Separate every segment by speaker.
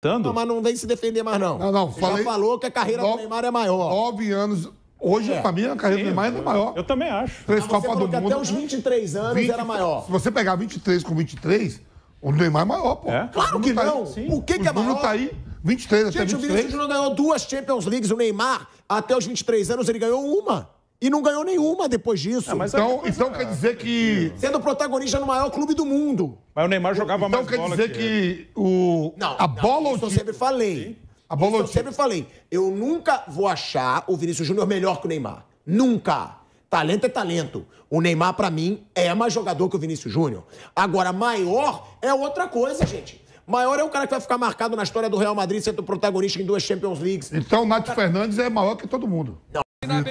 Speaker 1: Tando? Não, mas não vem se defender mais, não. Não, não. falei... Já falou que a carreira nove, do Neymar é maior. Nove anos. Hoje, é. pra mim, a carreira Sim, do Neymar é maior. Eu também acho. Três ah, Copas do Mundo. Até os 23 anos 20, era maior. Se você pegar 23 com 23, o Neymar é maior, pô. É? Claro que tá não. o que, que é maior? O tá aí, 23 Gente, até 23. Gente, o Vinícius Júnior ganhou duas Champions Leagues. O Neymar, até os 23 anos, ele ganhou uma. E não ganhou nenhuma depois disso. Ah, então, é então quer dizer que. Sendo protagonista no maior clube do mundo. Mas o Neymar jogava então mais bola. Então quer dizer que, que o. Não, a não, bola. Isso eu sempre falei. A bola. Isso eu sempre falei. Eu nunca vou achar o Vinícius Júnior melhor que o Neymar. Nunca. Talento é talento. O Neymar, para mim, é mais jogador que o Vinícius Júnior. Agora, maior é outra coisa, gente. Maior é o cara que vai ficar marcado na história do Real Madrid sendo protagonista em duas Champions Leagues. Então, o Nath Fernandes é maior que todo mundo. Não. Flamengo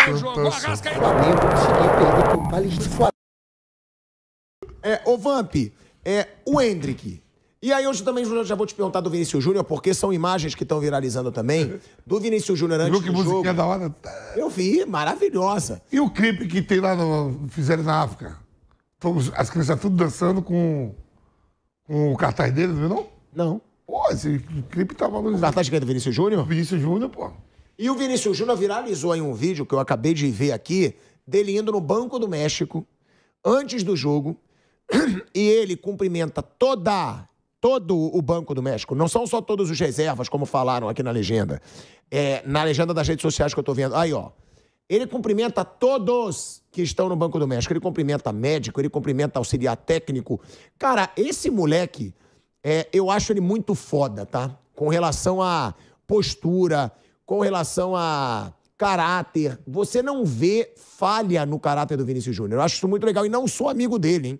Speaker 1: conseguiu perder É, o Vamp, é, o Hendrick. E aí hoje também já vou te perguntar do Vinícius Júnior, porque são imagens que estão viralizando também, do Vinícius Júnior antes Viu que do música jogo. da hora? Eu vi, maravilhosa. E o clipe que tem lá no... fizeram na África? as crianças tudo dançando com, com o cartaz dele, não viu não? Não. Pô, esse clipe tá valorizado. O cartaz que é do Vinícius Júnior? Vinícius Júnior, pô. E o Vinícius Júnior viralizou em um vídeo que eu acabei de ver aqui, dele indo no Banco do México, antes do jogo, e ele cumprimenta toda, todo o Banco do México. Não são só todos os reservas, como falaram aqui na legenda. É, na legenda das redes sociais que eu tô vendo. Aí, ó. Ele cumprimenta todos que estão no Banco do México. Ele cumprimenta médico, ele cumprimenta auxiliar técnico. Cara, esse moleque, é, eu acho ele muito foda, tá? Com relação à postura, com relação a caráter. Você não vê falha no caráter do Vinícius Júnior. Eu acho isso muito legal e não sou amigo dele, hein?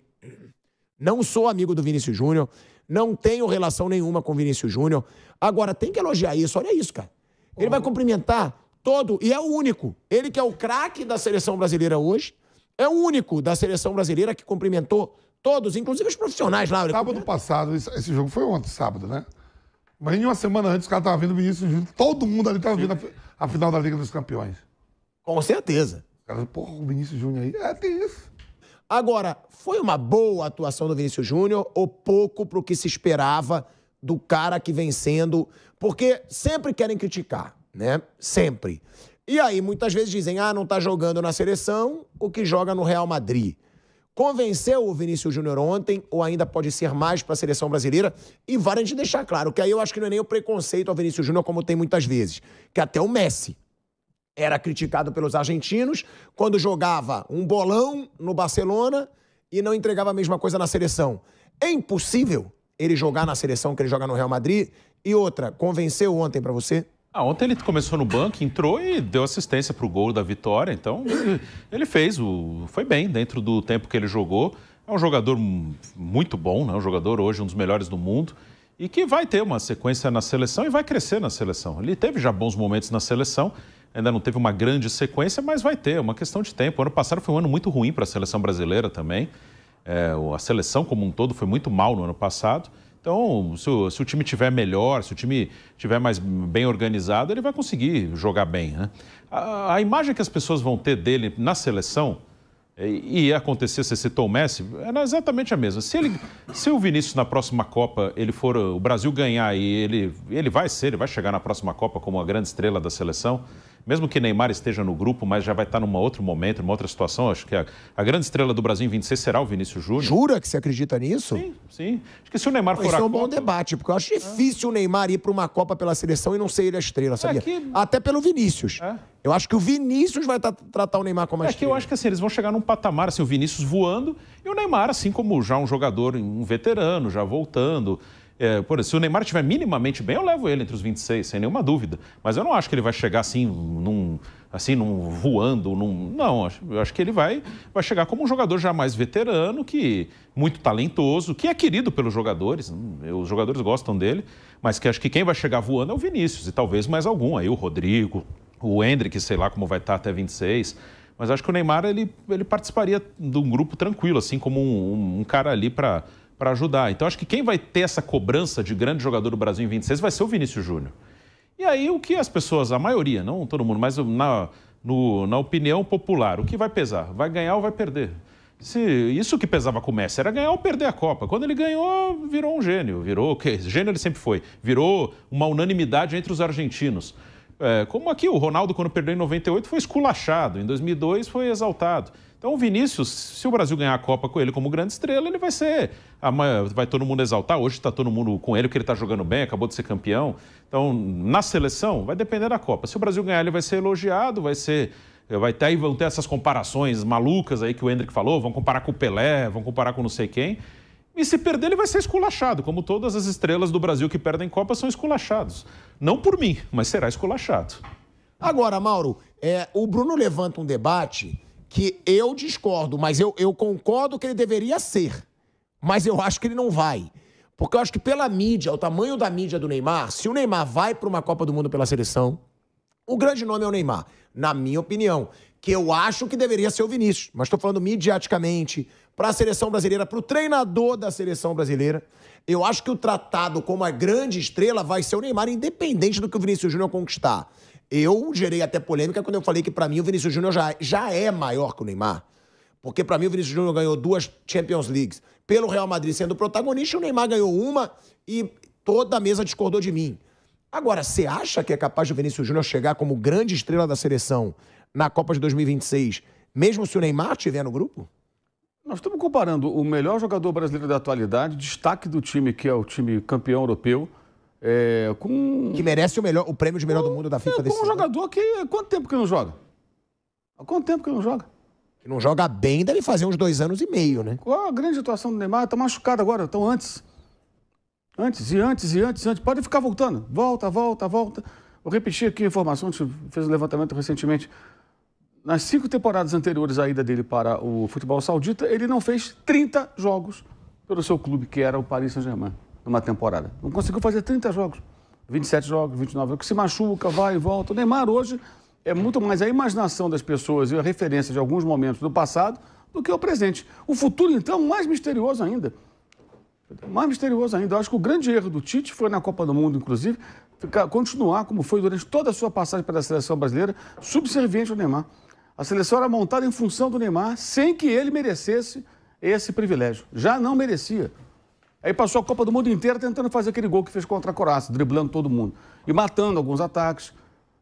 Speaker 1: Não sou amigo do Vinícius Júnior. Não tenho relação nenhuma com o Vinícius Júnior. Agora, tem que elogiar isso. Olha isso, cara. Ele vai cumprimentar todo e é o único. Ele que é o craque da seleção brasileira hoje, é o único da seleção brasileira que cumprimentou todos, inclusive os profissionais lá. Sábado passado, esse jogo foi ontem, sábado, né? Mas nem uma semana antes os caras estavam vendo o Vinícius Júnior, todo mundo ali estava vendo a, a, final da Liga dos Campeões. Com certeza. Cara, porra, o Vinícius Júnior aí. É, tem isso. Agora, foi uma boa atuação do Vinícius Júnior ou pouco pro que se esperava do cara que vem sendo? Porque sempre querem criticar, né? Sempre. E aí, muitas vezes dizem, ah, não tá jogando na seleção, o que joga no Real Madrid Convenceu o Vinícius Júnior ontem, ou ainda pode ser mais para a seleção brasileira? E vale a gente deixar claro que aí eu acho que não é nem o preconceito ao Vinícius Júnior, como tem muitas vezes, que até o Messi era criticado pelos argentinos quando jogava um bolão no Barcelona e não entregava a mesma coisa na seleção. É impossível ele jogar na seleção que ele joga no Real Madrid? E outra,
Speaker 2: convenceu ontem para você? Ah, ontem ele começou no banco, entrou e deu assistência para o gol da vitória. Então, ele, fez, o, foi bem dentro do tempo que ele jogou. É um jogador muito bom, né? um jogador hoje um dos melhores do mundo e que vai ter uma sequência na seleção e vai crescer na seleção. Ele teve já bons momentos na seleção, ainda não teve uma grande sequência, mas vai ter, é uma questão de tempo. O ano passado foi um ano muito ruim para a seleção brasileira também. É, a seleção como um todo foi muito mal no ano passado. Então, se o, se o, time tiver melhor, se o time tiver mais bem organizado, ele vai conseguir jogar bem. Né? A, a, imagem que as pessoas vão ter dele na seleção, e, e acontecer, você citou o Messi, é exatamente a mesma. Se, ele, se o Vinícius na próxima Copa, ele for o Brasil ganhar e ele, ele vai ser, ele vai chegar na próxima Copa como a grande estrela da seleção, mesmo que Neymar esteja no grupo, mas já vai estar num outro momento, numa outra situação. Acho que a, a grande estrela do Brasil em 26 será o Vinícius Júnior. Jura
Speaker 1: que você acredita nisso? Sim, sim. Acho que se o Neymar for Isso é um Copa... bom debate, porque eu acho difícil é. o Neymar ir para uma Copa pela seleção e não ser ele a estrela, é sabia? É que... Até pelo Vinícius. É. Eu acho que o Vinícius vai
Speaker 2: tratar o Neymar como a é estrela. É que eu acho que assim, eles vão chegar num patamar, assim, o Vinícius voando e o Neymar, assim como já um jogador, um veterano, já voltando, é, por, se o Neymar estiver minimamente bem, eu levo ele entre os 26, sem nenhuma dúvida. Mas eu não acho que ele vai chegar assim, num, assim, num voando. Num, não, acho, eu acho que ele vai, vai chegar como um jogador já mais veterano, que muito talentoso, que é querido pelos jogadores. Hum, os jogadores gostam dele, mas que acho que quem vai chegar voando é o Vinícius e talvez mais algum. Aí o Rodrigo, o Hendrick, sei lá como vai estar tá até 26. Mas acho que o Neymar ele, ele participaria de um grupo tranquilo, assim como um, um cara ali para para ajudar. Então acho que quem vai ter essa cobrança de grande jogador do Brasil em 26 vai ser o Vinícius Júnior. E aí o que as pessoas, a maioria, não todo mundo, mas na, no, na opinião popular, o que vai pesar? Vai ganhar ou vai perder? Se, isso que pesava com o Messi era ganhar ou perder a Copa. Quando ele ganhou, virou um gênio. Virou, que gênio ele sempre foi. Virou uma unanimidade entre os argentinos. É, como aqui, o Ronaldo, quando perdeu em 98, foi esculachado. Em 2002, foi exaltado. Então o Vinícius, se o Brasil ganhar a Copa com ele como grande estrela, ele vai ser. Vai todo mundo exaltar. Hoje está todo mundo com ele, porque ele está jogando bem, acabou de ser campeão. Então, na seleção, vai depender da Copa. Se o Brasil ganhar, ele vai ser elogiado, vai ser. Vai ter, vão ter essas comparações malucas aí que o Hendrick falou, vão comparar com o Pelé, vão comparar com não sei quem. E se perder, ele vai ser esculachado, como todas as estrelas do Brasil que perdem Copa são esculachados. Não por mim, mas será esculachado. Agora, Mauro, é, o Bruno levanta
Speaker 1: um debate que eu discordo, mas eu, eu concordo que ele deveria ser. Mas eu acho que ele não vai. Porque eu acho que pela mídia, o tamanho da mídia do Neymar, se o Neymar vai para uma Copa do Mundo pela seleção, o grande nome é o Neymar, na minha opinião. Que eu acho que deveria ser o Vinícius, mas estou falando midiaticamente, para a seleção brasileira, para o treinador da seleção brasileira. Eu acho que o tratado como a grande estrela vai ser o Neymar, independente do que o Vinícius Júnior conquistar. Eu gerei até polêmica quando eu falei que, para mim, o Vinícius Júnior já, já é maior que o Neymar. Porque, para mim, o Vinícius Júnior ganhou duas Champions Leagues pelo Real Madrid sendo protagonista, o Neymar ganhou uma e toda a mesa discordou de mim. Agora, você acha que é capaz do Vinícius Júnior chegar como grande estrela da seleção na Copa de 2026, mesmo se o Neymar estiver no grupo? Nós estamos comparando o
Speaker 3: melhor jogador brasileiro da atualidade, destaque do time, que é o time campeão europeu, é, com...
Speaker 1: Que merece o, melhor, o prêmio de melhor com, do mundo da FIFA é, desse ano. um jogador que. Há quanto tempo que não joga? Há quanto tempo que não joga? Que não joga bem, deve fazer uns dois anos e meio, né? Qual a grande atuação do
Speaker 3: Neymar? Tá machucado agora, então antes. Antes e antes e antes, antes. Pode ficar voltando. Volta, volta, volta. Vou repetir aqui a informação, a gente fez um levantamento recentemente. Nas cinco temporadas anteriores à ida dele para o futebol saudita, ele não fez 30 jogos pelo seu clube, que era o Paris Saint-Germain numa temporada. Não conseguiu fazer 30 jogos, 27 jogos, 29 jogos. Se machuca, vai e volta. O Neymar hoje é muito mais a imaginação das pessoas e a referência de alguns momentos do passado do que o presente. O futuro, então, mais misterioso ainda. Mais misterioso ainda. Eu acho que o grande erro do Tite foi na Copa do Mundo, inclusive, ficar, continuar como foi durante toda a sua passagem pela seleção brasileira, subserviente ao Neymar. A seleção era montada em função do Neymar, sem que ele merecesse esse privilégio. Já não merecia. Aí passou a Copa do Mundo inteira tentando fazer aquele gol que fez contra a Croácia, driblando todo mundo. E matando alguns ataques,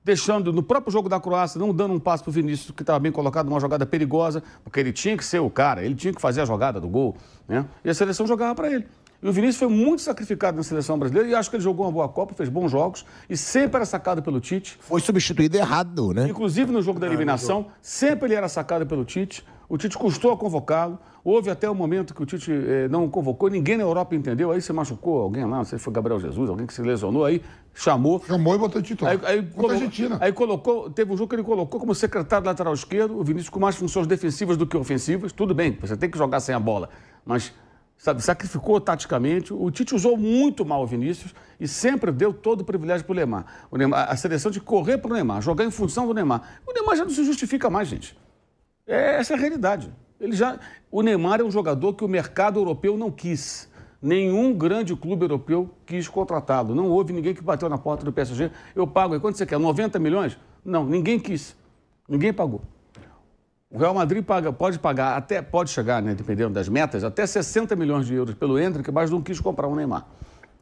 Speaker 3: deixando no próprio jogo da Croácia, não dando um passo para o Vinícius, que estava bem colocado, uma jogada perigosa, porque ele tinha que ser o cara, ele tinha que fazer a jogada do gol. Né? E a seleção jogava para ele. E o Vinícius foi muito sacrificado na seleção brasileira e acho que ele jogou uma boa Copa, fez bons jogos e sempre era sacado pelo Tite. Foi substituído errado, né? Inclusive no jogo da eliminação, sempre ele era sacado pelo Tite. O Tite custou a convocá-lo. Houve até o um momento que o Tite eh, não convocou, ninguém na Europa entendeu. Aí você machucou alguém lá, não sei se foi Gabriel Jesus, alguém que se lesionou, aí chamou. Chamou e botou o Tite. Aí, aí, colocou, Argentina. aí colocou, teve um jogo que ele colocou como secretário lateral esquerdo, o Vinícius com mais funções defensivas do que ofensivas. Tudo bem, você tem que jogar sem a bola. Mas sabe, sacrificou taticamente. O Tite usou muito mal o Vinícius e sempre deu todo o privilégio para o Neymar. A seleção de correr para o Neymar, jogar em função do Neymar. O Neymar já não se justifica mais, gente. É essa é a realidade. Ele já, o Neymar é um jogador que o mercado europeu não quis. Nenhum grande clube europeu quis contratá-lo. Não houve ninguém que bateu na porta do PSG. Eu pago aí. É quanto você quer? 90 milhões? Não, ninguém quis. Ninguém pagou. O Real Madrid paga, pode pagar, até pode chegar, né, dependendo das metas, até 60 milhões de euros pelo Hendrick, mas não quis comprar o um Neymar.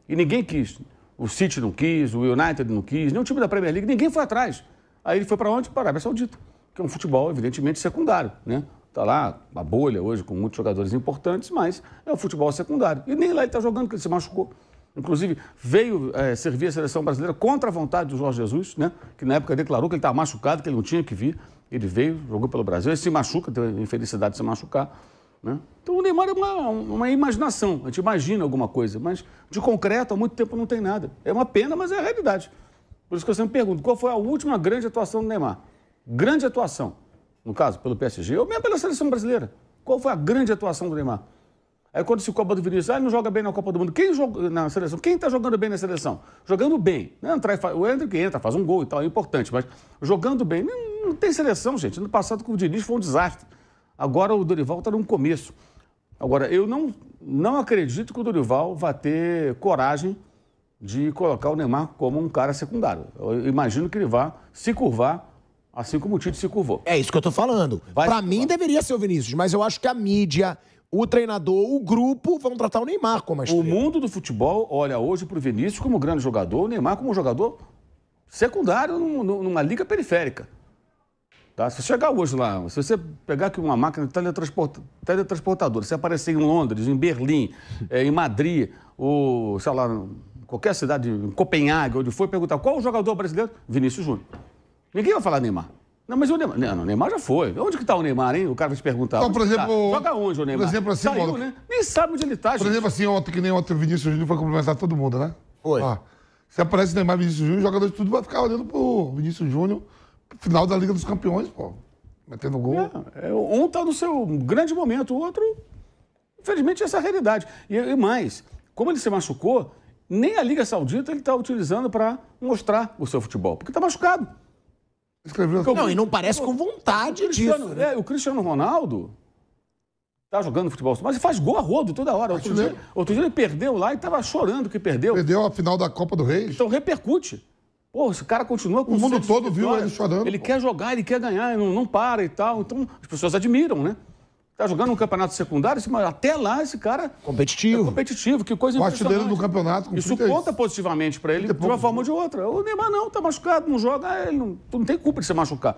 Speaker 3: E ninguém quis. O City não quis, o United não quis, nenhum time da Premier League, ninguém foi atrás. Aí ele foi para onde? Para a Arábia Saudita que é um futebol, evidentemente, secundário, né? Está lá a bolha hoje com muitos jogadores importantes, mas é um futebol secundário. E nem lá ele está jogando, porque ele se machucou. Inclusive, veio é, servir a seleção brasileira contra a vontade do Jorge Jesus, né? que na época declarou que ele estava tá machucado, que ele não tinha que vir. Ele veio, jogou pelo Brasil, ele se machuca, teve a infelicidade de se machucar. Né? Então o Neymar é uma, uma, imaginação, a gente imagina alguma coisa, mas de concreto há muito tempo não tem nada. É uma pena, mas é a realidade. Por isso que eu sempre pergunto, qual foi a última grande atuação do Neymar? grande atuação, no caso, pelo PSG, ou mesmo pela seleção brasileira. Qual foi a grande atuação do Neymar? Aí quando se Copa do Vinícius, ah, ele não joga bem na Copa do Mundo. Quem joga na seleção? Quem está jogando bem na seleção? Jogando bem. Né? O André que entra, faz um gol e tal, é importante, mas jogando bem. Não, tem seleção, gente. No passado com o Diniz foi um desastre. Agora o Dorival está no começo. Agora, eu não, não acredito que o Dorival vá ter coragem de colocar o Neymar como um
Speaker 1: cara secundário. Eu imagino que ele vá se curvar Assim como o Tite se curvou. É isso que eu tô falando. Para mim deveria ser o Vinícius, mas eu acho que a mídia, o treinador, o grupo vão tratar o Neymar como a estrela. O mundo do futebol olha hoje pro Vinícius como grande jogador, o Neymar como um
Speaker 3: jogador secundário numa liga periférica. Tá? Se você chegar hoje lá, se você pegar aqui uma máquina teletransport... teletransportadora, se aparecer em Londres, em Berlim, eh, em Madrid, ou sei lá, qualquer cidade, em Copenhague, onde for, perguntar qual o jogador brasileiro? Vinícius Júnior. Ninguém vai falar Neymar. Não, mas o Neymar, não, o Neymar já foi. Onde que está o Neymar, hein? O cara vai te perguntar. Então, por exemplo, tá? Joga onde o Neymar? Por exemplo, assim, Saiu, né?
Speaker 1: Nem sabe onde ele está, Por gente. exemplo, assim, ontem que nem ontem o Vinícius Júnior foi cumprimentar todo mundo, né? Oi. Ah, se aparece o Neymar Vinícius Júnior, jogador de tudo vai ficar olhando pro Vinícius Júnior, final da Liga dos Campeões, pô.
Speaker 3: Metendo gol. É, é, um tá no seu grande momento, o outro, infelizmente, essa é a realidade. E, e mais, como ele se machucou, nem a Liga Saudita ele está utilizando para mostrar o seu futebol, porque está machucado. Escreveu assim. Não, e não parece com vontade o disso. Né? É, o Cristiano Ronaldo tá jogando futebol, mas ele faz gol a rodo toda hora. Outro dia, outro dia, ele perdeu lá e tava chorando que perdeu. Perdeu a final da Copa do Rei. Então repercute. Pô, esse cara continua com o mundo todo viu ele chorando. Ele pô. quer jogar, ele quer ganhar, ele não, não para e tal. Então as pessoas admiram, né? Está jogando um campeonato secundário, mas até lá esse cara. É competitivo. É competitivo, que coisa Corte impressionante. campeonato. Com Isso conta positivamente para ele de uma forma ou de outra. O Neymar não, tá machucado, não joga, é, ele não, não tem culpa de se machucar.